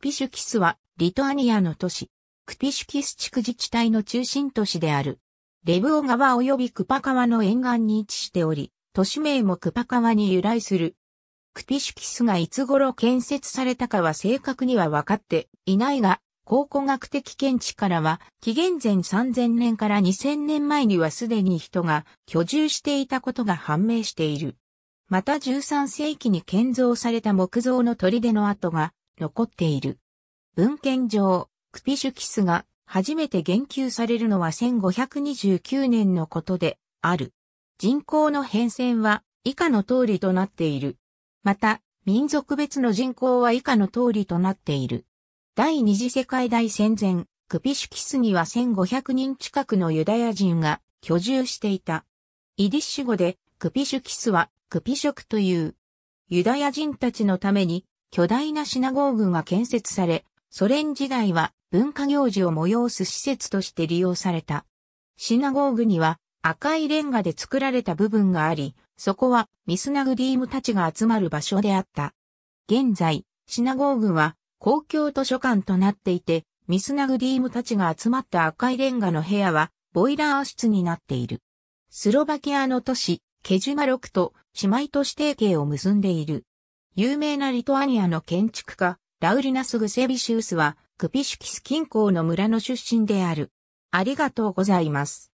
クピシュキスは、リトアニアの都市、クピシュキス地区自治体の中心都市である。レブオ川及びクパ川の沿岸に位置しており、都市名もクパ川に由来する。クピシュキスがいつ頃建設されたかは正確には分かっていないが、考古学的見地からは、紀元前3000年から2000年前にはすでに人が居住していたことが判明している。また13世紀に建造された木造の砦の跡が残っている。文献上、クピシュキスが初めて言及されるのは1529年のことである。人口の変遷は以下の通りとなっている。また、民族別の人口は以下の通りとなっている。第二次世界大戦前、クピシュキスには1500人近くのユダヤ人が居住していた。イディッシュ語でクピシュキスはクピショクというユダヤ人たちのために巨大なシナゴーグが建設され、ソ連時代は文化行事を催す施設として利用された。シナゴーグには赤いレンガで作られた部分があり、そこはミスナグディームたちが集まる場所であった。現在、シナゴーグは公共図書館となっていて、ミスナグディームたちが集まった赤いレンガの部屋はボイラー室になっている。スロバキアの都市、ケジュマロクと姉妹都市提携を結んでいる。有名なリトアニアの建築家、ラウリナス・グセビシウスは、クピシュキス近郊の村の出身である。ありがとうございます。